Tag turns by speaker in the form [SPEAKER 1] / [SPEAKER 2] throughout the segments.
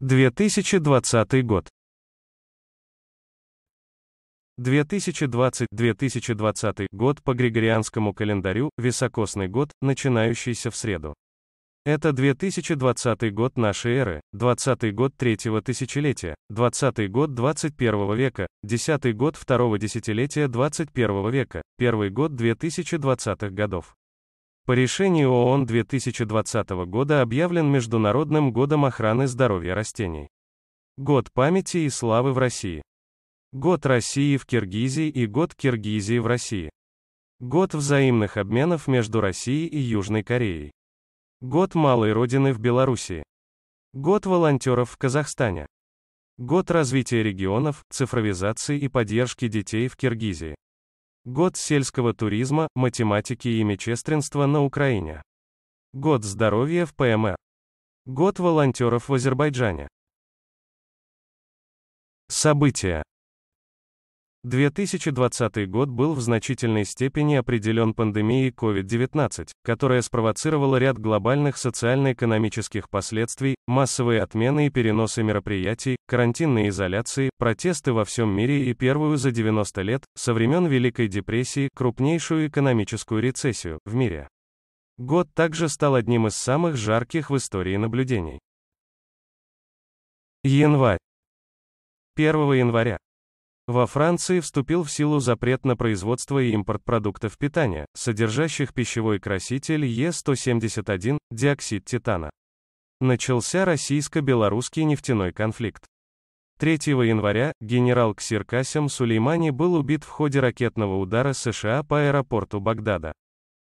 [SPEAKER 1] 2020 год. 2020-2020 год по Григорианскому календарю, високосный год, начинающийся в среду. Это 2020 год нашей эры, 20 год третьего тысячелетия, 20 год 21 века, 10 год второго десятилетия 21 века, первый год 2020-х годов по решению ООН 2020 года объявлен Международным годом охраны здоровья растений. Год памяти и славы в России. Год России в Киргизии и год Киргизии в России. Год взаимных обменов между Россией и Южной Кореей. Год малой родины в Белоруссии. Год волонтеров в Казахстане. Год развития регионов, цифровизации и поддержки детей в Киргизии. Год сельского туризма, математики и мечестренства на Украине. Год здоровья в ПМР. Год волонтеров в Азербайджане. События. 2020 год был в значительной степени определен пандемией COVID-19, которая спровоцировала ряд глобальных социально-экономических последствий, массовые отмены и переносы мероприятий, карантинные изоляции, протесты во всем мире и первую за 90 лет, со времен Великой депрессии, крупнейшую экономическую рецессию в мире. Год также стал одним из самых жарких в истории наблюдений. Январь. 1 января во Франции вступил в силу запрет на производство и импорт продуктов питания, содержащих пищевой краситель Е171, диоксид титана. Начался российско-белорусский нефтяной конфликт. 3 января генерал Ксиркасим Сулеймани был убит в ходе ракетного удара США по аэропорту Багдада.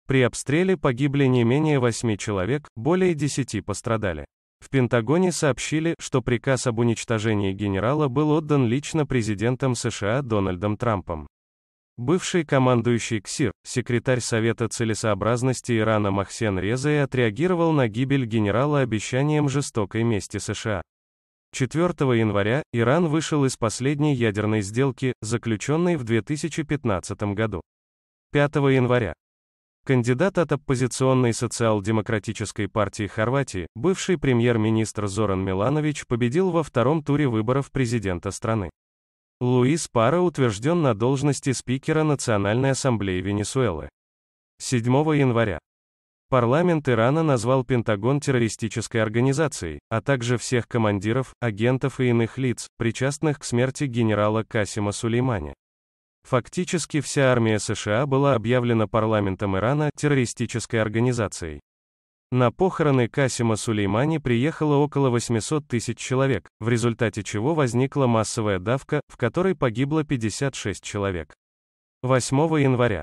[SPEAKER 1] При обстреле погибли не менее 8 человек, более 10 пострадали. В Пентагоне сообщили, что приказ об уничтожении генерала был отдан лично президентом США Дональдом Трампом. Бывший командующий КСИР, секретарь Совета целесообразности Ирана Махсен Резай отреагировал на гибель генерала обещанием жестокой мести США. 4 января Иран вышел из последней ядерной сделки, заключенной в 2015 году. 5 января Кандидат от оппозиционной социал-демократической партии Хорватии, бывший премьер-министр Зоран Миланович победил во втором туре выборов президента страны. Луис Пара утвержден на должности спикера Национальной ассамблеи Венесуэлы. 7 января. Парламент Ирана назвал Пентагон террористической организацией, а также всех командиров, агентов и иных лиц, причастных к смерти генерала Касима Сулеймани. Фактически вся армия США была объявлена парламентом Ирана террористической организацией. На похороны Касима Сулеймани приехало около 800 тысяч человек, в результате чего возникла массовая давка, в которой погибло 56 человек. 8 января.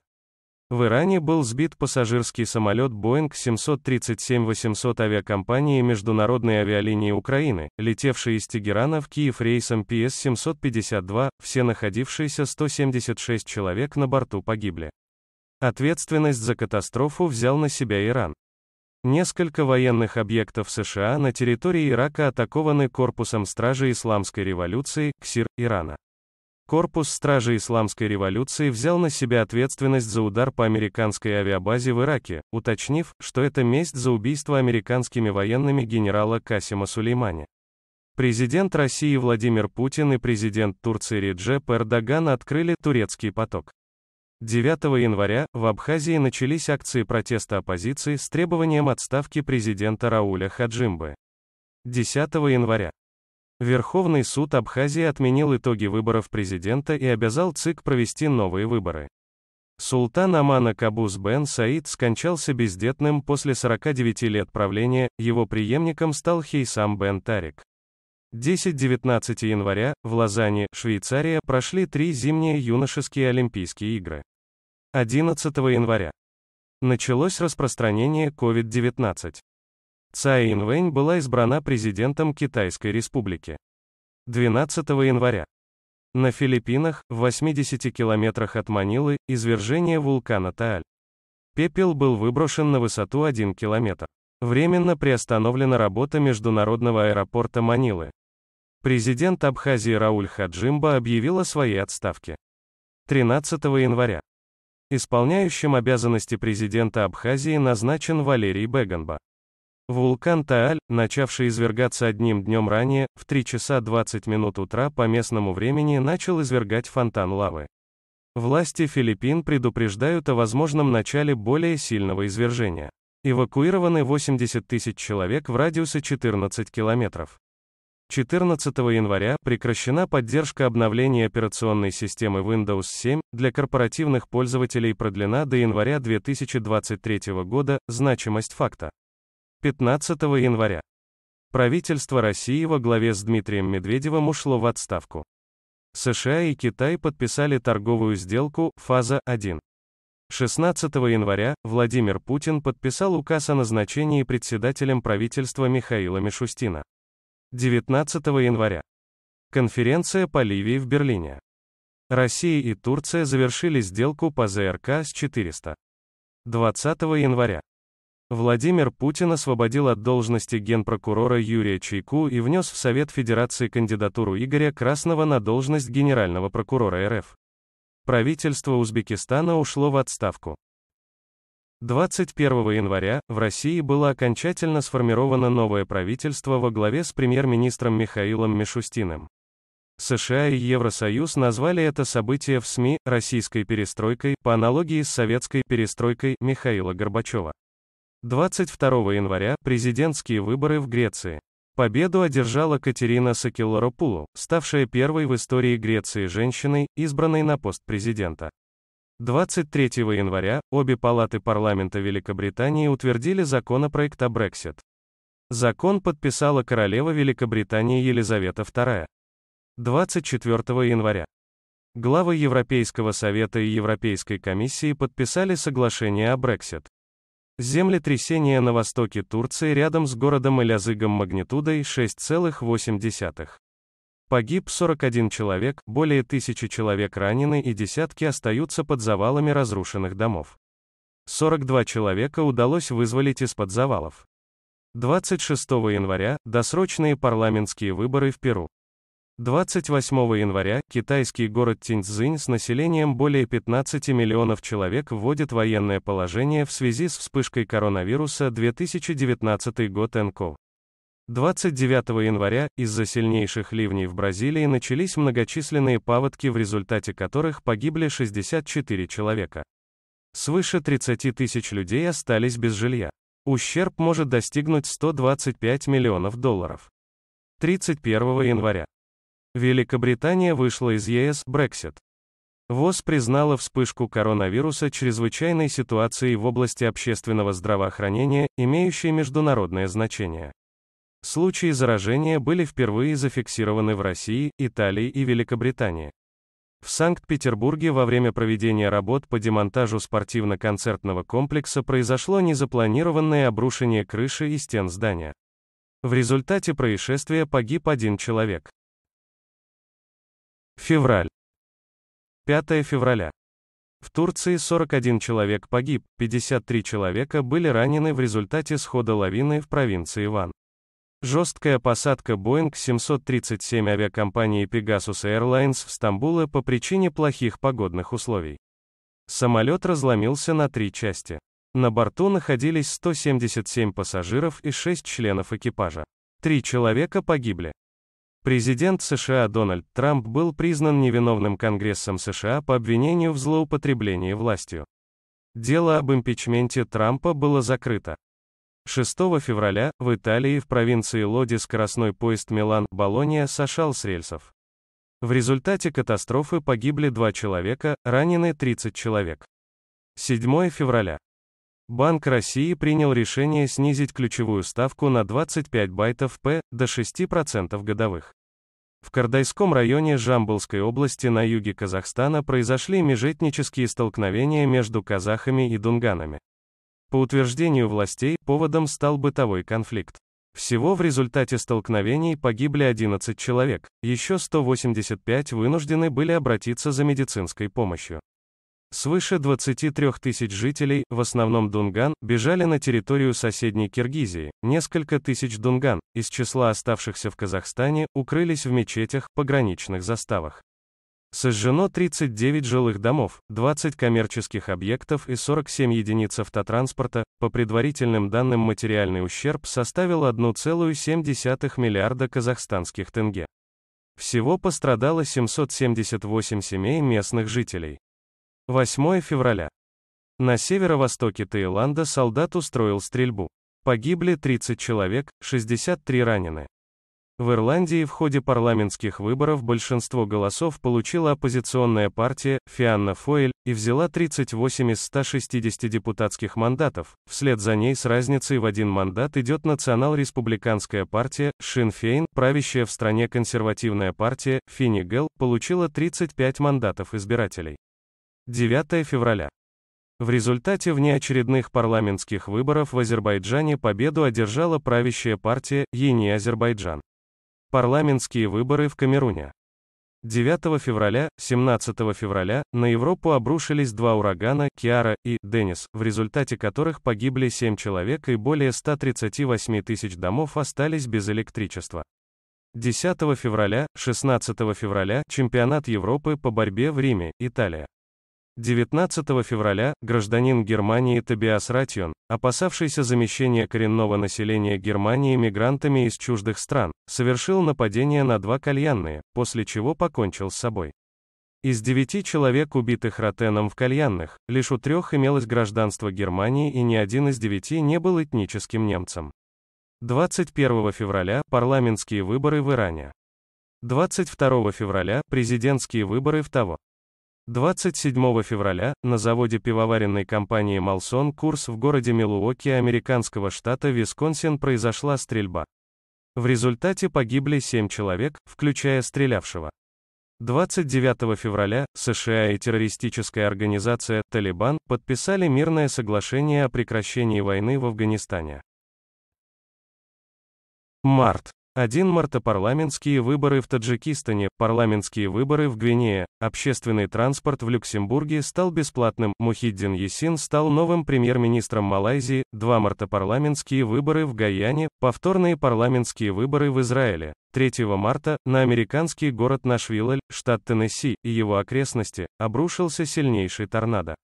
[SPEAKER 1] В Иране был сбит пассажирский самолет Boeing 737-800 авиакомпании Международной авиалинии Украины, летевший из Тегерана в Киев рейсом PS-752, все находившиеся 176 человек на борту погибли. Ответственность за катастрофу взял на себя Иран. Несколько военных объектов США на территории Ирака атакованы Корпусом Стражи Исламской революции, КСИР, Ирана. Корпус стражи исламской революции взял на себя ответственность за удар по американской авиабазе в Ираке, уточнив, что это месть за убийство американскими военными генерала Касима Сулеймани. Президент России Владимир Путин и президент Турции Реджеп Эрдоган открыли «Турецкий поток». 9 января в Абхазии начались акции протеста оппозиции с требованием отставки президента Рауля Хаджимбы. 10 января Верховный суд Абхазии отменил итоги выборов президента и обязал ЦИК провести новые выборы. Султан Амана Кабуз бен Саид скончался бездетным после 49 лет правления, его преемником стал Хейсам бен Тарик. 10-19 января, в Лозанне, Швейцария, прошли три зимние юношеские Олимпийские игры. 11 января. Началось распространение COVID-19. Цай Инвэнь была избрана президентом Китайской Республики. 12 января. На Филиппинах, в 80 километрах от Манилы, извержение вулкана Тааль. Пепел был выброшен на высоту 1 километр. Временно приостановлена работа международного аэропорта Манилы. Президент Абхазии Рауль Хаджимба объявил о своей отставке. 13 января. Исполняющим обязанности президента Абхазии назначен Валерий Беганба. Вулкан Тааль, начавший извергаться одним днем ранее, в 3 часа 20 минут утра по местному времени начал извергать фонтан лавы. Власти Филиппин предупреждают о возможном начале более сильного извержения. Эвакуированы 80 тысяч человек в радиусе 14 километров. 14 января прекращена поддержка обновления операционной системы Windows 7, для корпоративных пользователей продлена до января 2023 года, значимость факта. 15 января. Правительство России во главе с Дмитрием Медведевым ушло в отставку. США и Китай подписали торговую сделку «Фаза 1». 16 января Владимир Путин подписал указ о назначении председателем правительства Михаила Мишустина. 19 января. Конференция по Ливии в Берлине. Россия и Турция завершили сделку по ЗРК с 400. 20 января. Владимир Путин освободил от должности генпрокурора Юрия Чайку и внес в Совет Федерации кандидатуру Игоря Красного на должность генерального прокурора РФ. Правительство Узбекистана ушло в отставку. 21 января в России было окончательно сформировано новое правительство во главе с премьер-министром Михаилом Мишустиным. США и Евросоюз назвали это событие в СМИ «российской перестройкой» по аналогии с советской «перестройкой» Михаила Горбачева. 22 января – президентские выборы в Греции. Победу одержала Катерина Сакиллоропулу, ставшая первой в истории Греции женщиной, избранной на пост президента. 23 января обе палаты парламента Великобритании утвердили законопроект о Брексит. Закон подписала королева Великобритании Елизавета II. 24 января. Главы Европейского совета и Европейской комиссии подписали соглашение о Брексит. Землетрясение на востоке Турции рядом с городом Элязыгом магнитудой 6,8. Погиб 41 человек, более тысячи человек ранены и десятки остаются под завалами разрушенных домов. 42 человека удалось вызволить из-под завалов. 26 января – досрочные парламентские выборы в Перу. 28 января китайский город Тиньцзинь с населением более 15 миллионов человек вводит военное положение в связи с вспышкой коронавируса 2019 год НКО. 29 января из-за сильнейших ливней в Бразилии начались многочисленные паводки, в результате которых погибли 64 человека. Свыше 30 тысяч людей остались без жилья. Ущерб может достигнуть 125 миллионов долларов. 31 января Великобритания вышла из ЕС, Брексит. ВОЗ признала вспышку коронавируса чрезвычайной ситуацией в области общественного здравоохранения, имеющей международное значение. Случаи заражения были впервые зафиксированы в России, Италии и Великобритании. В Санкт-Петербурге во время проведения работ по демонтажу спортивно-концертного комплекса произошло незапланированное обрушение крыши и стен здания. В результате происшествия погиб один человек. Февраль. 5 февраля. В Турции 41 человек погиб, 53 человека были ранены в результате схода лавины в провинции Ван. Жесткая посадка Boeing 737 авиакомпании Pegasus Airlines в Стамбуле по причине плохих погодных условий. Самолет разломился на три части. На борту находились 177 пассажиров и 6 членов экипажа. Три человека погибли. Президент США Дональд Трамп был признан невиновным Конгрессом США по обвинению в злоупотреблении властью. Дело об импичменте Трампа было закрыто. 6 февраля в Италии в провинции Лоди скоростной поезд Милан-Болония сошел с рельсов. В результате катастрофы погибли два человека, ранены 30 человек. 7 февраля. Банк России принял решение снизить ключевую ставку на 25 байтов П до 6% годовых. В Кардайском районе Жамбылской области на юге Казахстана произошли межэтнические столкновения между казахами и дунганами. По утверждению властей, поводом стал бытовой конфликт. Всего в результате столкновений погибли 11 человек, еще 185 вынуждены были обратиться за медицинской помощью. Свыше 23 тысяч жителей, в основном дунган, бежали на территорию соседней Киргизии. Несколько тысяч дунган, из числа оставшихся в Казахстане, укрылись в мечетях, пограничных заставах. Сожжено 39 жилых домов, 20 коммерческих объектов и 47 единиц автотранспорта. По предварительным данным материальный ущерб составил 1,7 миллиарда казахстанских тенге. Всего пострадало 778 семей местных жителей. 8 февраля. На северо-востоке Таиланда солдат устроил стрельбу. Погибли 30 человек, 63 ранены. В Ирландии в ходе парламентских выборов большинство голосов получила оппозиционная партия Фианна Фойль и взяла 38 из 160 депутатских мандатов. Вслед за ней с разницей в один мандат идет национал-республиканская партия Шин Фейн, правящая в стране консервативная партия Финни получила 35 мандатов избирателей. 9 февраля. В результате внеочередных парламентских выборов в Азербайджане победу одержала правящая партия «Ени Азербайджан». Парламентские выборы в Камеруне. 9 февраля, 17 февраля, на Европу обрушились два урагана, Киара и Денис, в результате которых погибли 7 человек и более 138 тысяч домов остались без электричества. 10 февраля, 16 февраля, чемпионат Европы по борьбе в Риме, Италия. 19 февраля гражданин Германии Тобиас Ратьон, опасавшийся замещения коренного населения Германии мигрантами из чуждых стран, совершил нападение на два кальянные, после чего покончил с собой. Из девяти человек, убитых Ротеном в кальянных, лишь у трех имелось гражданство Германии и ни один из девяти не был этническим немцем. 21 февраля – парламентские выборы в Иране. 22 февраля – президентские выборы в того. 27 февраля на заводе пивоваренной компании «Малсон» Курс в городе Милуоки американского штата Висконсин произошла стрельба. В результате погибли 7 человек, включая стрелявшего. 29 февраля США и террористическая организация «Талибан» подписали мирное соглашение о прекращении войны в Афганистане. Март. 1 марта парламентские выборы в Таджикистане, парламентские выборы в Гвинее, общественный транспорт в Люксембурге стал бесплатным, Мухиддин Есин стал новым премьер-министром Малайзии, 2 марта парламентские выборы в Гаяне, повторные парламентские выборы в Израиле. 3 марта, на американский город Нашвиллель, штат Теннесси, и его окрестности, обрушился сильнейший торнадо.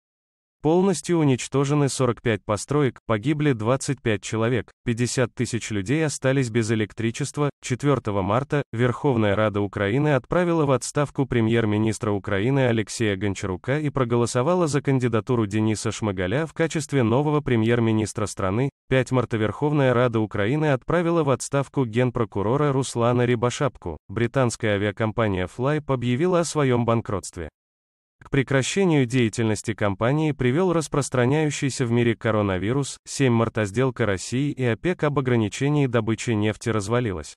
[SPEAKER 1] Полностью уничтожены 45 построек, погибли 25 человек, 50 тысяч людей остались без электричества. 4 марта Верховная Рада Украины отправила в отставку премьер-министра Украины Алексея Гончарука и проголосовала за кандидатуру Дениса Шмыгаля в качестве нового премьер-министра страны. 5 марта Верховная Рада Украины отправила в отставку генпрокурора Руслана Рибашапку. Британская авиакомпания Flype объявила о своем банкротстве. К прекращению деятельности компании привел распространяющийся в мире коронавирус, 7 марта сделка России и ОПЕК об ограничении добычи нефти развалилась.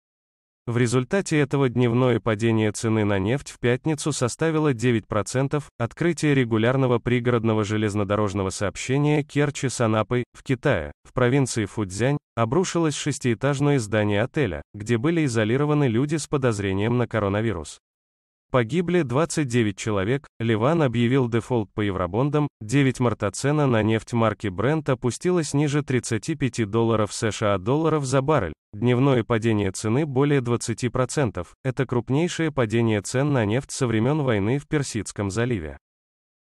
[SPEAKER 1] В результате этого дневное падение цены на нефть в пятницу составило 9%, открытие регулярного пригородного железнодорожного сообщения Керчи с Анапой, в Китае, в провинции Фудзянь, обрушилось шестиэтажное здание отеля, где были изолированы люди с подозрением на коронавирус. Погибли 29 человек, Ливан объявил дефолт по евробондам, 9 марта цена на нефть марки Brent опустилась ниже 35 долларов США долларов за баррель, дневное падение цены более 20%, это крупнейшее падение цен на нефть со времен войны в Персидском заливе.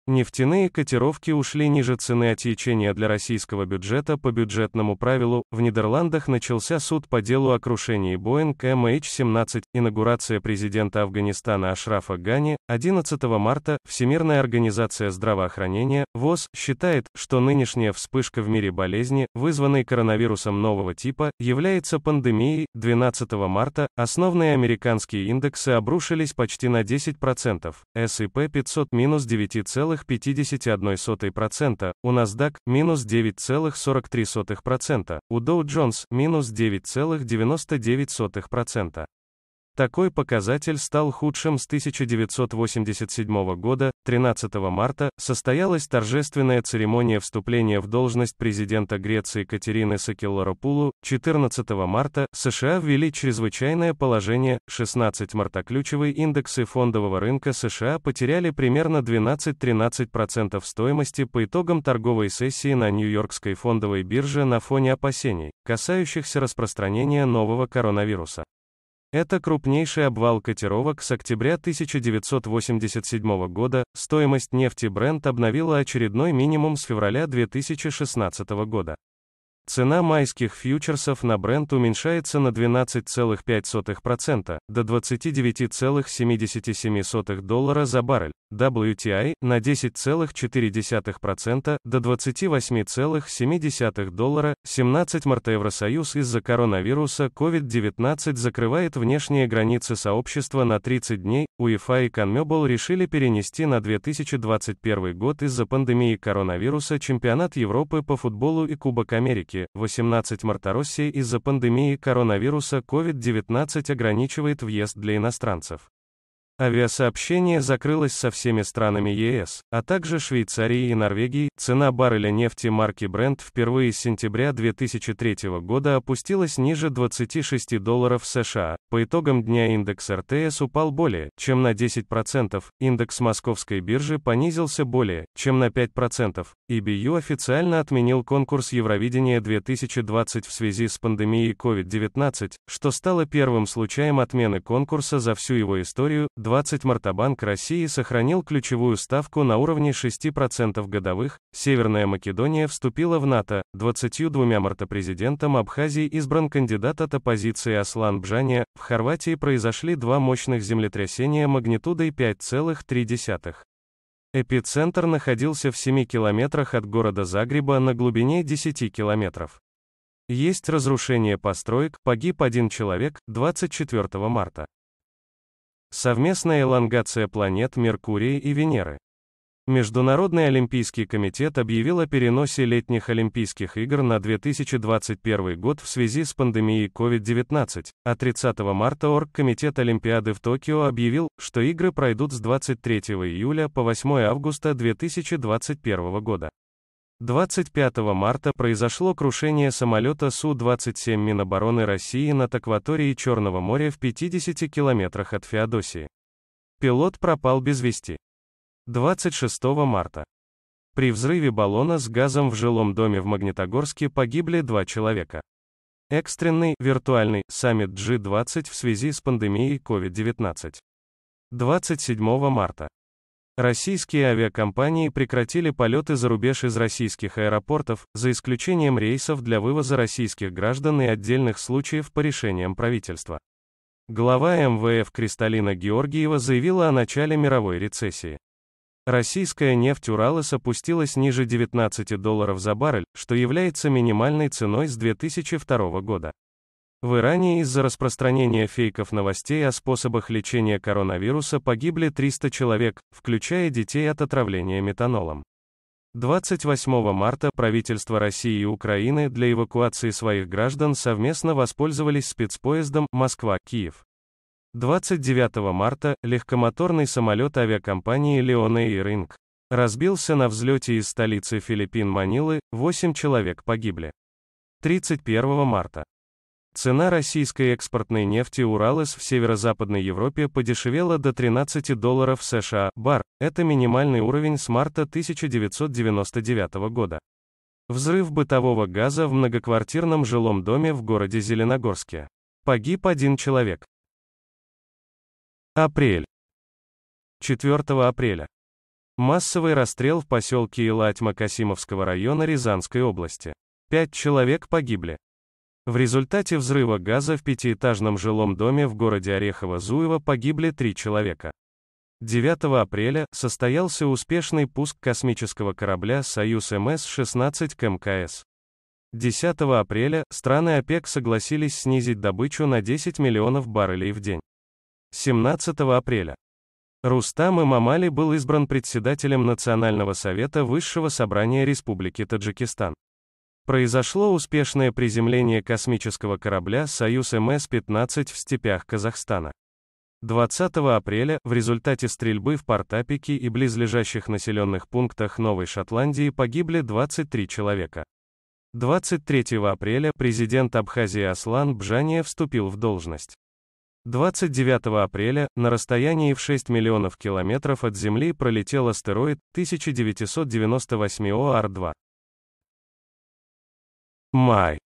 [SPEAKER 1] Нефтяные котировки ушли ниже цены отечения для российского бюджета по бюджетному правилу. В Нидерландах начался суд по делу о крушении Боинг MH17. Инаугурация президента Афганистана Ашрафа Гани 11 марта Всемирная организация здравоохранения ВОЗ считает, что нынешняя вспышка в мире болезни, вызванной коронавирусом нового типа, является пандемией. 12 марта основные американские индексы обрушились почти на 10%. S&P 500 минус 9, 0,51%, у NASDAQ – минус 9,43%, у Dow Jones – минус 9,99%. Такой показатель стал худшим с 1987 года. 13 марта состоялась торжественная церемония вступления в должность президента Греции Катерины Сакелларопулу. 14 марта США ввели чрезвычайное положение. 16 марта ключевые индексы фондового рынка США потеряли примерно 12-13% стоимости по итогам торговой сессии на Нью-Йоркской фондовой бирже на фоне опасений, касающихся распространения нового коронавируса. Это крупнейший обвал котировок с октября 1987 года, стоимость нефти Brent обновила очередной минимум с февраля 2016 года. Цена майских фьючерсов на Brent уменьшается на 12,5% до 29,77 доллара за баррель, WTI на 10,4% до 28,7 доллара. 17 марта Евросоюз из-за коронавируса COVID-19 закрывает внешние границы сообщества на 30 дней. УЕФА и CONMEBOL решили перенести на 2021 год из-за пандемии коронавируса чемпионат Европы по футболу и Кубок Америки Республики 18 марта России из-за пандемии коронавируса COVID-19 ограничивает въезд для иностранцев. Авиасообщение закрылось со всеми странами ЕС, а также Швейцарией и Норвегией. Цена барреля нефти марки Brent впервые с сентября 2003 года опустилась ниже 26 долларов США. По итогам дня индекс РТС упал более, чем на 10%, индекс московской биржи понизился более, чем на 5%. EBU официально отменил конкурс Евровидения 2020 в связи с пандемией COVID-19, что стало первым случаем отмены конкурса за всю его историю. 20 марта Банк России сохранил ключевую ставку на уровне 6% годовых, Северная Македония вступила в НАТО, 22 марта президентом Абхазии избран кандидат от оппозиции Аслан Бжания, в Хорватии произошли два мощных землетрясения магнитудой 5,3. Эпицентр находился в 7 километрах от города Загреба на глубине 10 километров. Есть разрушение построек, погиб один человек, 24 марта. Совместная элонгация планет Меркурия и Венеры. Международный Олимпийский комитет объявил о переносе летних Олимпийских игр на 2021 год в связи с пандемией COVID-19, а 30 марта Оргкомитет Олимпиады в Токио объявил, что игры пройдут с 23 июля по 8 августа 2021 года. 25 марта произошло крушение самолета Су-27 Минобороны России над акваторией Черного моря в 50 километрах от Феодосии. Пилот пропал без вести. 26 марта. При взрыве баллона с газом в жилом доме в Магнитогорске погибли два человека. Экстренный, виртуальный, саммит G20 в связи с пандемией COVID-19. 27 марта. Российские авиакомпании прекратили полеты за рубеж из российских аэропортов, за исключением рейсов для вывоза российских граждан и отдельных случаев по решениям правительства. Глава МВФ Кристалина Георгиева заявила о начале мировой рецессии. Российская нефть Уралас опустилась ниже 19 долларов за баррель, что является минимальной ценой с 2002 года. В Иране из-за распространения фейков новостей о способах лечения коронавируса погибли 300 человек, включая детей от отравления метанолом. 28 марта правительство России и Украины для эвакуации своих граждан совместно воспользовались спецпоездом Москва-Киев. 29 марта легкомоторный самолет авиакомпании Leon Air Inc. разбился на взлете из столицы Филиппин Манилы, 8 человек погибли. 31 марта Цена российской экспортной нефти Уралес в северо-западной Европе подешевела до 13 долларов США бар. Это минимальный уровень с марта 1999 года. Взрыв бытового газа в многоквартирном жилом доме в городе Зеленогорске. Погиб один человек. Апрель. 4 апреля. Массовый расстрел в поселке Илатьма Касимовского района Рязанской области. Пять человек погибли. В результате взрыва газа в пятиэтажном жилом доме в городе Орехово-Зуево погибли три человека. 9 апреля состоялся успешный пуск космического корабля «Союз МС-16» к МКС. 10 апреля страны ОПЕК согласились снизить добычу на 10 миллионов баррелей в день. 17 апреля. Рустам Имамали был избран председателем Национального совета Высшего собрания Республики Таджикистан. Произошло успешное приземление космического корабля «Союз МС-15» в степях Казахстана. 20 апреля, в результате стрельбы в Портапике и близлежащих населенных пунктах Новой Шотландии погибли 23 человека. 23 апреля президент Абхазии Аслан Бжания вступил в должность. 29 апреля, на расстоянии в 6 миллионов километров от Земли пролетел астероид 1998 ОАР-2. Май.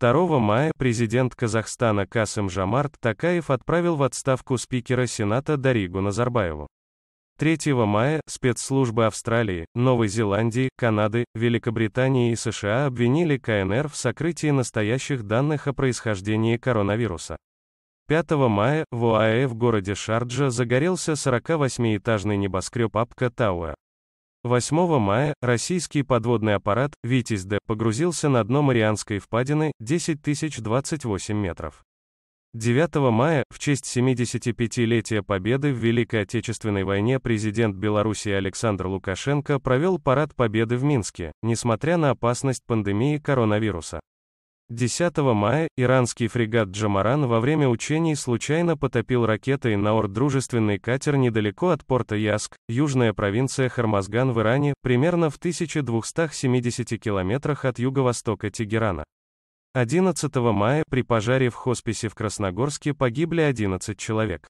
[SPEAKER 1] 2 мая президент Казахстана Касым Жамарт Такаев отправил в отставку спикера Сената Даригу Назарбаеву. 3 мая спецслужбы Австралии, Новой Зеландии, Канады, Великобритании и США обвинили КНР в сокрытии настоящих данных о происхождении коронавируса. 5 мая в ОАЭ в городе Шарджа загорелся 48-этажный небоскреб Апка Тауэ. 8 мая российский подводный аппарат «Витязь Д» погрузился на дно Марианской впадины 10 028 метров. 9 мая, в честь 75-летия Победы в Великой Отечественной войне президент Беларуси Александр Лукашенко провел парад Победы в Минске, несмотря на опасность пандемии коронавируса. 10 мая иранский фрегат «Джамаран» во время учений случайно потопил ракетой на дружественный катер недалеко от порта Яск, южная провинция Хармазган в Иране, примерно в 1270 километрах от юго-востока Тегерана. 11 мая при пожаре в хосписе в Красногорске погибли 11 человек.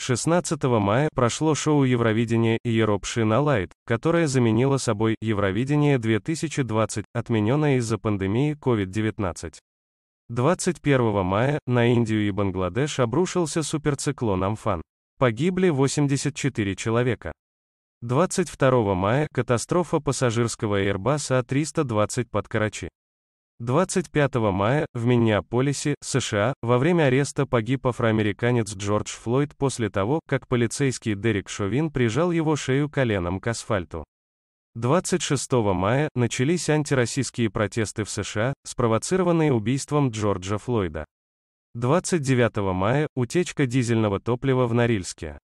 [SPEAKER 1] 16 мая прошло шоу Евровидения Europe Лайт, которое заменило собой Евровидение 2020, отмененное из-за пандемии COVID-19. 21 мая на Индию и Бангладеш обрушился суперциклон Амфан. Погибли 84 человека. 22 мая катастрофа пассажирского Airbus A320 под Карачи. 25 мая в Миннеаполисе, США, во время ареста погиб афроамериканец Джордж Флойд после того, как полицейский Дерек Шовин прижал его шею коленом к асфальту. 26 мая начались антироссийские протесты в США, спровоцированные убийством Джорджа Флойда. 29 мая утечка дизельного топлива в Норильске.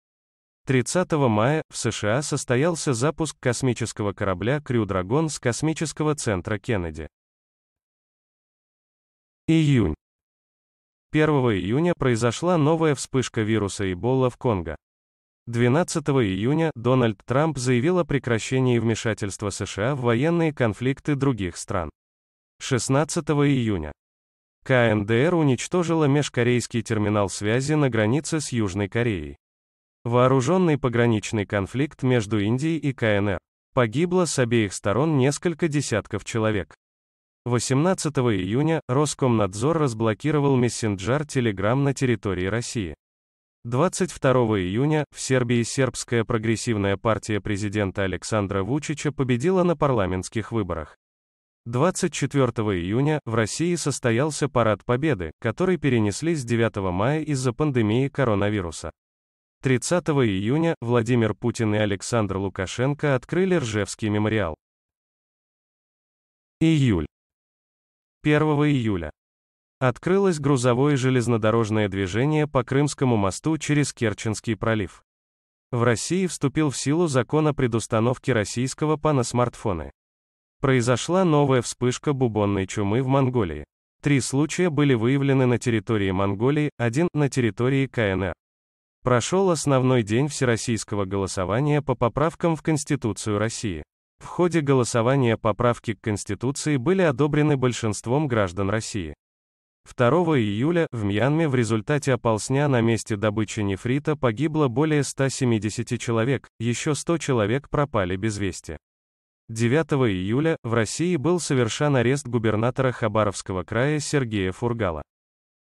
[SPEAKER 1] 30 мая в США состоялся запуск космического корабля Crew Dragon с космического центра Кеннеди. Июнь. 1 июня произошла новая вспышка вируса Эбола в Конго. 12 июня Дональд Трамп заявил о прекращении вмешательства США в военные конфликты других стран. 16 июня. КНДР уничтожила межкорейский терминал связи на границе с Южной Кореей. Вооруженный пограничный конфликт между Индией и КНР. Погибло с обеих сторон несколько десятков человек. 18 июня Роскомнадзор разблокировал мессенджер Telegram на территории России. 22 июня в Сербии сербская прогрессивная партия президента Александра Вучича победила на парламентских выборах. 24 июня в России состоялся парад Победы, который перенесли с 9 мая из-за пандемии коронавируса. 30 июня Владимир Путин и Александр Лукашенко открыли Ржевский мемориал. Июль. 1 июля. Открылось грузовое железнодорожное движение по Крымскому мосту через Керченский пролив. В России вступил в силу закон о предустановке российского ПА на смартфоны. Произошла новая вспышка бубонной чумы в Монголии. Три случая были выявлены на территории Монголии, один – на территории КНР. Прошел основной день всероссийского голосования по поправкам в Конституцию России. В ходе голосования поправки к Конституции были одобрены большинством граждан России. 2 июля в Мьянме в результате оползня на месте добычи нефрита погибло более 170 человек, еще 100 человек пропали без вести. 9 июля в России был совершен арест губернатора Хабаровского края Сергея Фургала.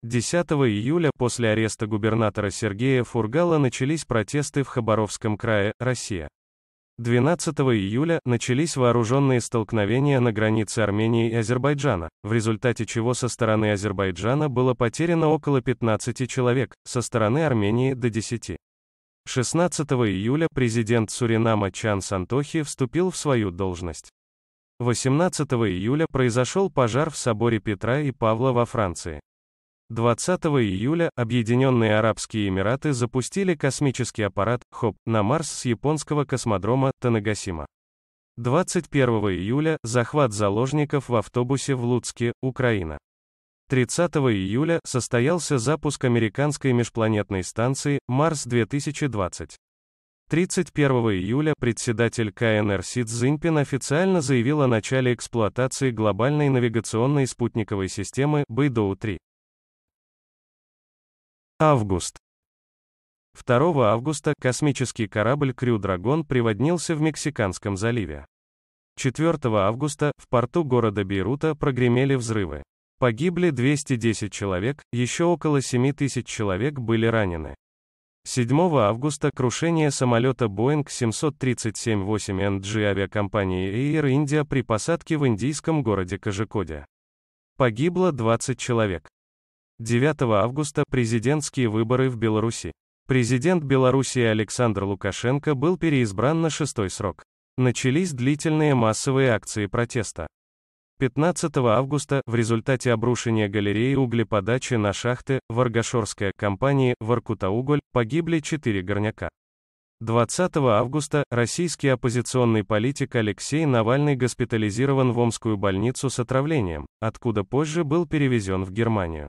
[SPEAKER 1] 10 июля после ареста губернатора Сергея Фургала начались протесты в Хабаровском крае, Россия. 12 июля начались вооруженные столкновения на границе Армении и Азербайджана, в результате чего со стороны Азербайджана было потеряно около 15 человек, со стороны Армении до 10. 16 июля президент Суринама Чан Сантохи вступил в свою должность. 18 июля произошел пожар в соборе Петра и Павла во Франции. 20 июля Объединенные Арабские Эмираты запустили космический аппарат ХОП на Марс с японского космодрома Танагасима. 21 июля захват заложников в автобусе в Луцке, Украина. 30 июля состоялся запуск американской межпланетной станции Марс-2020. 31 июля председатель КНР Си Цзиньпин официально заявил о начале эксплуатации глобальной навигационной спутниковой системы Бэйдоу-3. Август. 2 августа космический корабль Крю Драгон приводнился в Мексиканском заливе. 4 августа в порту города Бейрута прогремели взрывы. Погибли 210 человек, еще около 7 тысяч человек были ранены. 7 августа крушение самолета Boeing 737-8 NG авиакомпании Air India при посадке в индийском городе Кожикоде. Погибло 20 человек. 9 августа президентские выборы в Беларуси. Президент Беларуси Александр Лукашенко был переизбран на шестой срок. Начались длительные массовые акции протеста. 15 августа, в результате обрушения галереи углеподачи на шахты, Варгашорская компании, Воркутауголь, погибли четыре горняка. 20 августа, российский оппозиционный политик Алексей Навальный госпитализирован в Омскую больницу с отравлением, откуда позже был перевезен в Германию.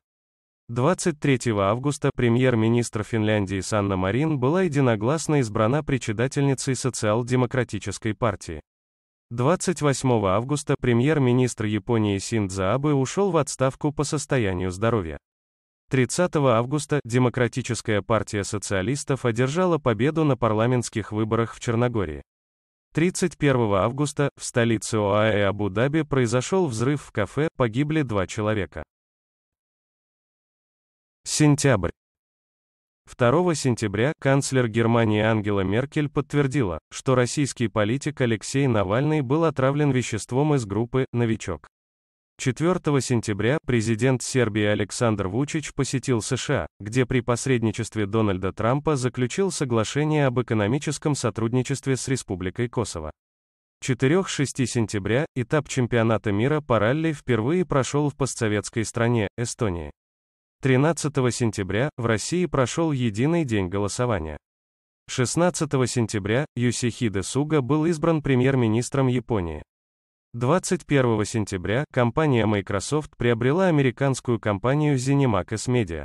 [SPEAKER 1] 23 августа премьер-министр Финляндии Санна Марин была единогласно избрана председательницей социал-демократической партии. 28 августа премьер-министр Японии Синдзо Абе ушел в отставку по состоянию здоровья. 30 августа Демократическая партия социалистов одержала победу на парламентских выборах в Черногории. 31 августа в столице ОАЭ Абу-Даби произошел взрыв в кафе, погибли два человека. Сентябрь. 2 сентября канцлер Германии Ангела Меркель подтвердила, что российский политик Алексей Навальный был отравлен веществом из группы «Новичок». 4 сентября президент Сербии Александр Вучич посетил США, где при посредничестве Дональда Трампа заключил соглашение об экономическом сотрудничестве с Республикой Косово. 4-6 сентября этап чемпионата мира по ралли впервые прошел в постсоветской стране, Эстонии. 13 сентября в России прошел единый день голосования. 16 сентября Юсихиде Суга был избран премьер-министром Японии. 21 сентября компания Microsoft приобрела американскую компанию ZeniMax Media.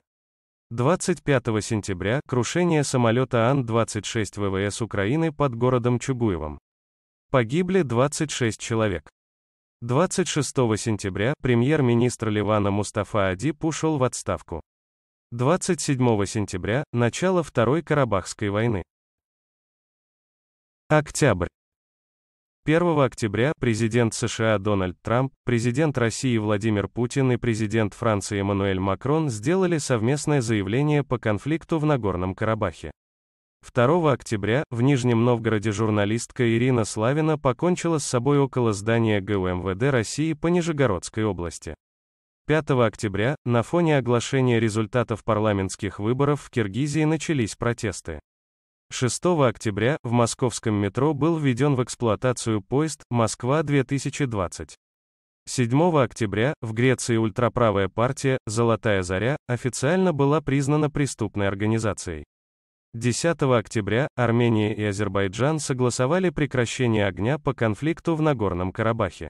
[SPEAKER 1] 25 сентября крушение самолета Ан-26 ВВС Украины под городом Чугуевым. Погибли 26 человек. 26 сентября премьер-министр Ливана Мустафа Адиб ушел в отставку. 27 сентября – начало Второй Карабахской войны. Октябрь. 1 октября президент США Дональд Трамп, президент России Владимир Путин и президент Франции Эммануэль Макрон сделали совместное заявление по конфликту в Нагорном Карабахе. 2 октября в Нижнем Новгороде журналистка Ирина Славина покончила с собой около здания ГУМВД России по Нижегородской области. 5 октября, на фоне оглашения результатов парламентских выборов в Киргизии начались протесты. 6 октября в московском метро был введен в эксплуатацию поезд «Москва-2020». 7 октября в Греции ультраправая партия «Золотая заря» официально была признана преступной организацией. 10 октября Армения и Азербайджан согласовали прекращение огня по конфликту в Нагорном Карабахе.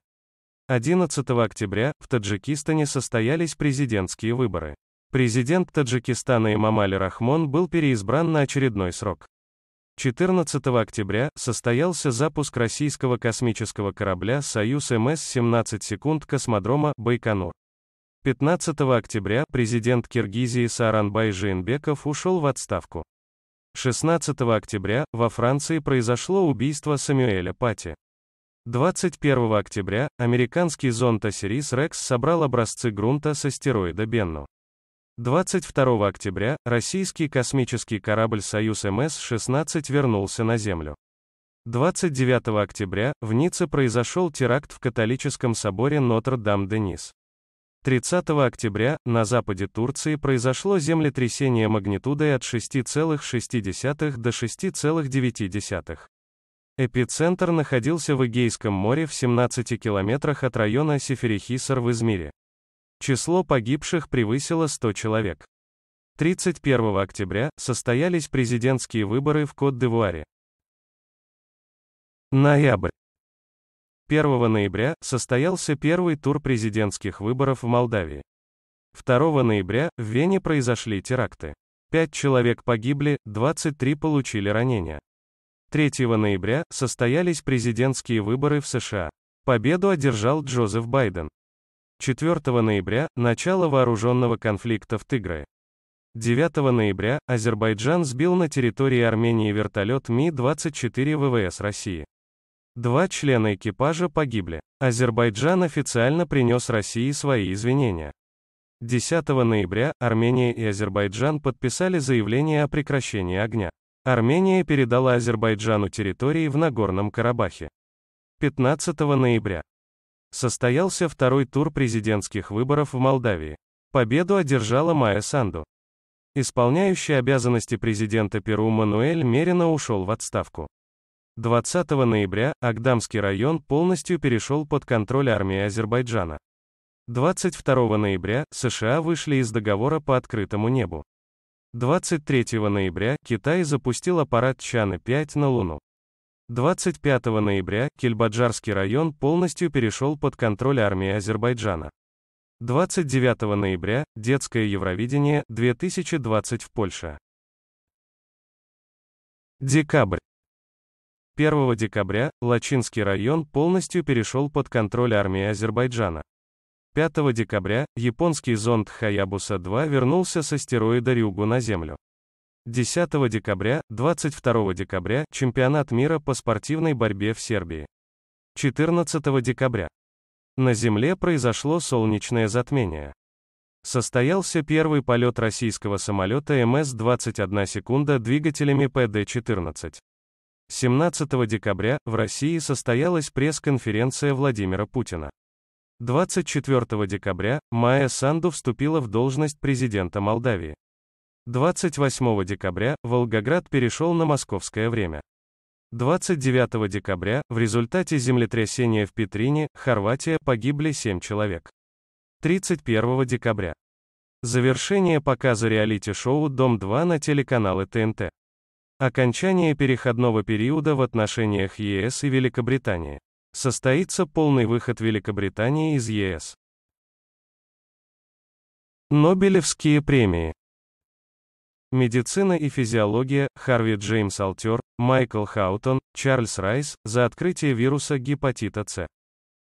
[SPEAKER 1] 11 октября в Таджикистане состоялись президентские выборы. Президент Таджикистана Имамали Рахмон был переизбран на очередной срок. 14 октября состоялся запуск российского космического корабля «Союз МС-17 секунд» космодрома Байконур. 15 октября президент Киргизии Сааранбай Жиенбеков ушел в отставку. 16 октября во Франции произошло убийство Самюэля Пати. 21 октября американский зонд Осирис Рекс собрал образцы грунта с астероида Бенну. 22 октября российский космический корабль «Союз МС-16» вернулся на Землю. 29 октября в Ницце произошел теракт в католическом соборе Нотр-Дам-де-Низ. 30 октября на западе Турции произошло землетрясение магнитудой от 6,6 до 6,9. Эпицентр находился в Эгейском море в 17 километрах от района Сеферихисар в Измире. Число погибших превысило 100 человек. 31 октября состоялись президентские выборы в Кот-д'Ивуаре. Ноябрь. 1 ноября состоялся первый тур президентских выборов в Молдавии. 2 ноября в Вене произошли теракты. Пять человек погибли, 23 получили ранения. 3 ноября состоялись президентские выборы в США. Победу одержал Джозеф Байден. 4 ноября – начало вооруженного конфликта в Тиграе. 9 ноября Азербайджан сбил на территории Армении вертолет Ми-24 ВВС России. Два члена экипажа погибли. Азербайджан официально принес России свои извинения. 10 ноября Армения и Азербайджан подписали заявление о прекращении огня. Армения передала Азербайджану территории в Нагорном Карабахе. 15 ноября состоялся второй тур президентских выборов в Молдавии. Победу одержала Майя Санду. Исполняющий обязанности президента Перу Мануэль Мерина ушел в отставку. 20 ноября Агдамский район полностью перешел под контроль армии Азербайджана. 22 ноября США вышли из договора по открытому небу. 23 ноября Китай запустил аппарат Чаны-5 на Луну. 25 ноября Кельбаджарский район полностью перешел под контроль армии Азербайджана. 29 ноября Детское Евровидение 2020 в Польше. Декабрь. 1 декабря Лачинский район полностью перешел под контроль армии Азербайджана. 5 декабря японский зонд Хаябуса-2 вернулся с астероида Рюгу на Землю. 10 декабря, 22 декабря чемпионат мира по спортивной борьбе в Сербии. 14 декабря. На Земле произошло солнечное затмение. Состоялся первый полет российского самолета МС-21 секунда двигателями ПД-14. 17 декабря в России состоялась пресс-конференция Владимира Путина. 24 декабря Майя Санду вступила в должность президента Молдавии. 28 декабря Волгоград перешел на московское время. 29 декабря в результате землетрясения в Петрине, Хорватия, погибли 7 человек. 31 декабря. Завершение показа реалити-шоу «Дом-2» на телеканалы ТНТ. Окончание переходного периода в отношениях ЕС и Великобритании. Состоится полный выход Великобритании из ЕС. Нобелевские премии. Медицина и физиология, Харви Джеймс Алтер, Майкл Хаутон, Чарльз Райс, за открытие вируса гепатита С.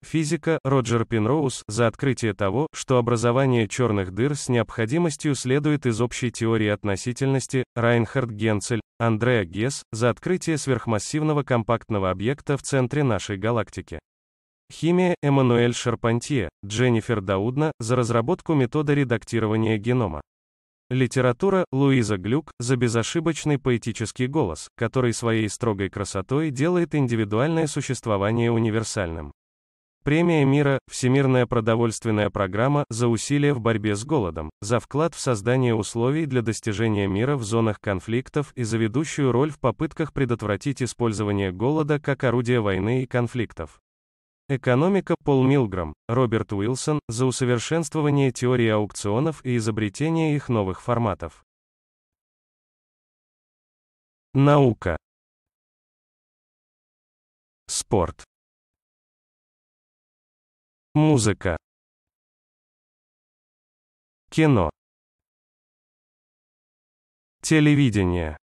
[SPEAKER 1] Физика Роджер Пенроуз за открытие того, что образование черных дыр с необходимостью следует из общей теории относительности, Райнхард Генцель, Андреа Гесс за открытие сверхмассивного компактного объекта в центре нашей галактики. Химия Эммануэль Шарпантье, Дженнифер Даудна за разработку метода редактирования генома. Литература Луиза Глюк за безошибочный поэтический голос, который своей строгой красотой делает индивидуальное существование универсальным. Премия мира, Всемирная продовольственная программа за усилия в борьбе с голодом, за вклад в создание условий для достижения мира в зонах конфликтов и за ведущую роль в попытках предотвратить использование голода как орудия войны и конфликтов. Экономика Пол Милграм, Роберт Уилсон, за усовершенствование теории аукционов и изобретение их новых форматов. Наука. Спорт. Музыка. Кино. Телевидение.